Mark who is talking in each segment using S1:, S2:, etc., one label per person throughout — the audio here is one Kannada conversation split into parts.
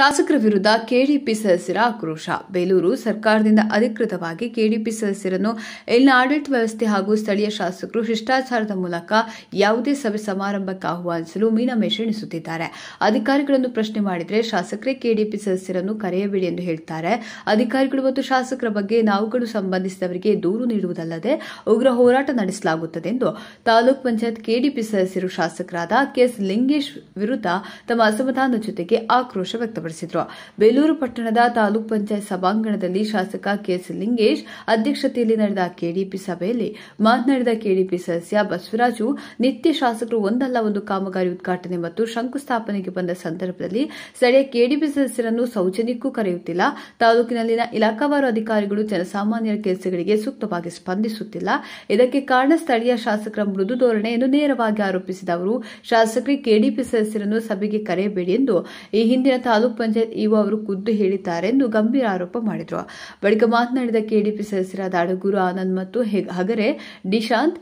S1: ಶಾಸಕರ ವಿರುದ್ಧ ಕೆಡಿಪಿ ಸದಸ್ಯರ ಆಕ್ರೋಶ ಬೇಲೂರು ಸರ್ಕಾರದಿಂದ ಅಧಿಕೃತವಾಗಿ ಕೆಡಿಪಿ ಸದಸ್ಯರನ್ನು ಇಲ್ಲಿನ ಆಡಳಿತ ವ್ಯವಸ್ಥೆ ಹಾಗೂ ಸ್ಥಳೀಯ ಶಾಸಕರು ಶಿಷ್ಟಾಚಾರದ ಮೂಲಕ ಯಾವುದೇ ಸಭೆ ಸಮಾರಂಭಕ್ಕೆ ಆಹ್ವಾನಿಸಲು ಮೀನಮೇಷ ಎಣಿಸುತ್ತಿದ್ದಾರೆ ಅಧಿಕಾರಿಗಳನ್ನು ಪ್ರಶ್ನೆ ಮಾಡಿದರೆ ಶಾಸಕರೇ ಕೆಡಿಪಿ ಸದಸ್ಯರನ್ನು ಕರೆಯಬೇಡಿ ಎಂದು ಹೇಳ್ತಾರೆ ಅಧಿಕಾರಿಗಳು ಮತ್ತು ಶಾಸಕರ ಬಗ್ಗೆ ನಾವುಗಳು ಸಂಬಂಧಿಸಿದವರಿಗೆ ದೂರು ನೀಡುವುದಲ್ಲದೆ ಉಗ್ರ ಹೋರಾಟ ನಡೆಸಲಾಗುತ್ತದೆ ಎಂದು ತಾಲೂಕ್ ಪಂಚಾಯತ್ ಕೆಡಿಪಿ ಸದಸ್ಯರು ಶಾಸಕರಾದ ಕೆಎಸ್ ಲಿಂಗೇಶ್ ವಿರುದ್ಧ ತಮ್ಮ ಅಸಮಾಧಾನದ ಜೊತೆಗೆ ಆಕ್ರೋಶ ವ್ಯಕ್ತಪಡಿಸಿದ್ದಾರೆ ಬೇಲೂರು ಪಟ್ಟಣದ ತಾಲೂಕ್ ಪಂಚಾಯತ್ ಸಭಾಂಗಣದಲ್ಲಿ ಶಾಸಕ ಕೆಎಸ್ ಲಿಂಗೇಶ್ ಅಧ್ಯಕ್ಷತೆಯಲ್ಲಿ ನಡೆದ ಕೆಡಿಪಿ ಸಭೆಯಲ್ಲಿ ಮಾತನಾಡಿದ ಕೆಡಿಪಿ ಸದಸ್ಯ ಬಸವರಾಜು ನಿತ್ಯ ಶಾಸಕರು ಒಂದಲ್ಲ ಒಂದು ಕಾಮಗಾರಿ ಉದ್ಘಾಟನೆ ಮತ್ತು ಶಂಕುಸ್ಥಾಪನೆಗೆ ಬಂದ ಸಂದರ್ಭದಲ್ಲಿ ಸ್ಥಳೀಯ ಕೆಡಿಪಿ ಸದಸ್ಯರನ್ನು ಸೌಜನ್ಯಕ್ಕೂ ಕರೆಯುತ್ತಿಲ್ಲ ತಾಲೂಕಿನಲ್ಲಿನ ಇಲಾಖಾವಾರು ಅಧಿಕಾರಿಗಳು ಜನಸಾಮಾನ್ಯರ ಕೆಲಸಗಳಿಗೆ ಸೂಕ್ತವಾಗಿ ಸ್ಪಂದಿಸುತ್ತಿಲ್ಲ ಇದಕ್ಕೆ ಕಾರಣ ಸ್ಥಳೀಯ ಶಾಸಕರ ಮೃದು ಧೋರಣೆಯನ್ನು ನೇರವಾಗಿ ಆರೋಪಿಸಿದ ಅವರು ಶಾಸಕರಿಗೆ ಕೆಡಿಪಿ ಸದಸ್ಯರನ್ನು ಸಭೆಗೆ ಕರೆಯಬೇಡಿ ಎಂದು ಈ ಹಿಂದಿನ ತಾಲೂಕು ಪಂಚಾಯತ್ ಇಒ ಅವರು ಖುದ್ದು ಎಂದು ಗಂಭೀರ ಆರೋಪ ಮಾಡಿದರು ಬಳಿಕ ಮಾತನಾಡಿದ ಕೆಡಿಪಿ ಸದಸ್ಯರಾದ ಅಡಗೂರು ಆನಂದ್ ಮತ್ತು ಹಗರೆ ನಿಶಾಂತ್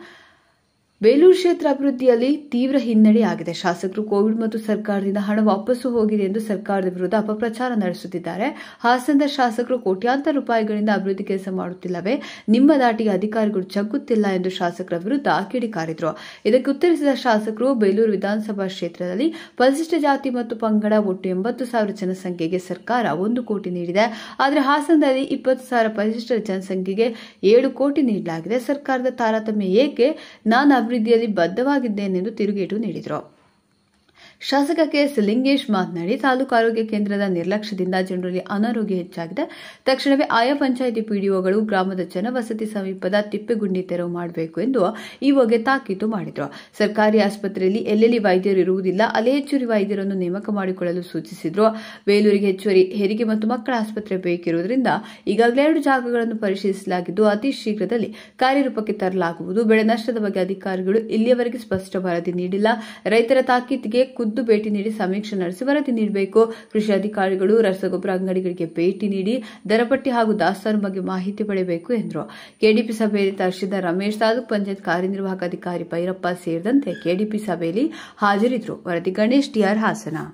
S1: ಬೇಲೂರು ಕ್ಷೇತ್ರ ಅಭಿವೃದ್ಧಿಯಲ್ಲಿ ತೀವ್ರ ಹಿನ್ನಡೆಯಾಗಿದೆ ಶಾಸಕರು ಕೋವಿಡ್ ಮತ್ತು ಸರ್ಕಾರದಿಂದ ಹಣ ವಾಪಸ್ಸು ಹೋಗಿದೆ ಎಂದು ಸರ್ಕಾರದ ವಿರುದ್ಧ ಅಪಪ್ರಚಾರ ನಡೆಸುತ್ತಿದ್ದಾರೆ ಹಾಸನದ ಶಾಸಕರು ಕೋಟ್ಯಾಂತರ ರೂಪಾಯಿಗಳಿಂದ ಅಭಿವೃದ್ಧಿ ಕೆಲಸ ಮಾಡುತ್ತಿಲ್ಲವೇ ನಿಮ್ಮ ದಾಟಿಗೆ ಅಧಿಕಾರಿಗಳು ಜಗ್ಗುತ್ತಿಲ್ಲ ಎಂದು ಶಾಸಕರ ವಿರುದ್ಧ ಕಿಡಿಕಾರಿದರು ಇದಕ್ಕೆ ಉತ್ತರಿಸಿದ ಶಾಸಕರು ಬೇಲೂರು ವಿಧಾನಸಭಾ ಕ್ಷೇತ್ರದಲ್ಲಿ ಪರಿಶಿಷ್ಟ ಜಾತಿ ಮತ್ತು ಪಂಗಡ ಒಟ್ಟು ಎಂಬತ್ತು ಸಾವಿರ ಜನಸಂಖ್ಯೆಗೆ ಸರ್ಕಾರ ಒಂದು ಕೋಟಿ ನೀಡಿದೆ ಆದರೆ ಹಾಸನದಲ್ಲಿ ಇಪ್ಪತ್ತು ಸಾವಿರ ಪರಿಶಿಷ್ಟ ಜನಸಂಖ್ಯೆಗೆ ಏಳು ಕೋಟಿ ನೀಡಲಾಗಿದೆ ಸರ್ಕಾರದ ತಾರತಮ್ಯ ಏಕೆ ನಾನು ಅಭಿವೃದ್ಧಿಯಲ್ಲಿ ಬದ್ಧವಾಗಿದ್ದೇನೆಂದು ತಿರುಗೇಟು ನೀಡಿದರು ಶಾಸಕ ಕೆಎಸ್ ಲಿಂಗೇಶ್ ಮಾತನಾಡಿ ತಾಲೂಕು ಆರೋಗ್ಯ ಕೇಂದ್ರದ ನಿರ್ಲಕ್ಷ್ಯದಿಂದ ಜನರಲ್ಲಿ ಅನಾರೋಗ್ಯ ಹೆಚ್ಚಾಗಿದೆ ತಕ್ಷಣವೇ ಆಯಾ ಪಂಚಾಯಿತಿ ಪಿಡಿಒಗಳು ಗ್ರಾಮದ ಜನವಸತಿ ಸಮೀಪದ ತಿಪ್ಪೆಗುಂಡಿ ತೆರವು ಮಾಡಬೇಕು ಎಂದು ಈ ಬಗ್ಗೆ ತಾಕೀತು ಮಾಡಿದರು ಸರ್ಕಾರಿ ಆಸ್ಪತ್ರೆಯಲ್ಲಿ ಎಲ್ಲೆಲ್ಲಿ ವೈದ್ಯರು ಇರುವುದಿಲ್ಲ ಅಲ್ಲೇ ಹೆಚ್ಚುವರಿ ವೈದ್ಯರನ್ನು ನೇಮಕ ಮಾಡಿಕೊಳ್ಳಲು ಸೂಚಿಸಿದ್ರು ಬೇಲೂರಿಗೆ ಹೆಚ್ಚುವರಿ ಹೆರಿಗೆ ಮತ್ತು ಮಕ್ಕಳ ಆಸ್ಪತ್ರೆ ಬೇಕಿರುವುದರಿಂದ ಈಗಾಗಲೇ ಎರಡು ಜಾಗಗಳನ್ನು ಪರಿಶೀಲಿಸಲಾಗಿದ್ದು ಅತಿ ಶೀಘ್ರದಲ್ಲಿ ಕಾರ್ಯರೂಪಕ್ಕೆ ತರಲಾಗುವುದು ಬೆಳೆ ನಷ್ಟದ ಬಗ್ಗೆ ಅಧಿಕಾರಿಗಳು ಇಲ್ಲಿಯವರೆಗೆ ಸ್ಪಷ್ಟ ವರದಿ ನೀಡಿಲ್ಲ ರೈತರ ತಾಕೀತಿಗೆ ಖುದ್ದು ಭೇಟಿ ನೀಡಿ ಸಮೀಕ್ಷೆ ನಡೆಸಿ ವರದಿ ನೀಡಬೇಕು ಕೃಷಿ ಅಧಿಕಾರಿಗಳು ರಸಗೊಬ್ಬರ ಅಂಗಡಿಗಳಿಗೆ ಭೇಟಿ ನೀಡಿ ದರಪಟ್ಟಿ ಹಾಗೂ ದಾಸ್ತಾನು ಬಗ್ಗೆ ಮಾಹಿತಿ ಪಡೆಯಬೇಕು ಎಂದರು ಕೆಡಿಪಿ ಸಭೆಯಲ್ಲಿ ತಹಶೀಲ್ದಾರ್ ರಮೇಶ್ ತಾಲೂಕ್ ಪಂಚಾಯತ್ ಕಾರ್ಯನಿರ್ವಾಹಕ ಅಧಿಕಾರಿ ಭೈರಪ್ಪ ಸೇರಿದಂತೆ ಕೆಡಿಪಿ ಸಭೆಯಲ್ಲಿ ಹಾಜರಿದ್ದರು ವರದಿ ಗಣೇಶ್ ಟಿಆರ್ ಹಾಸನ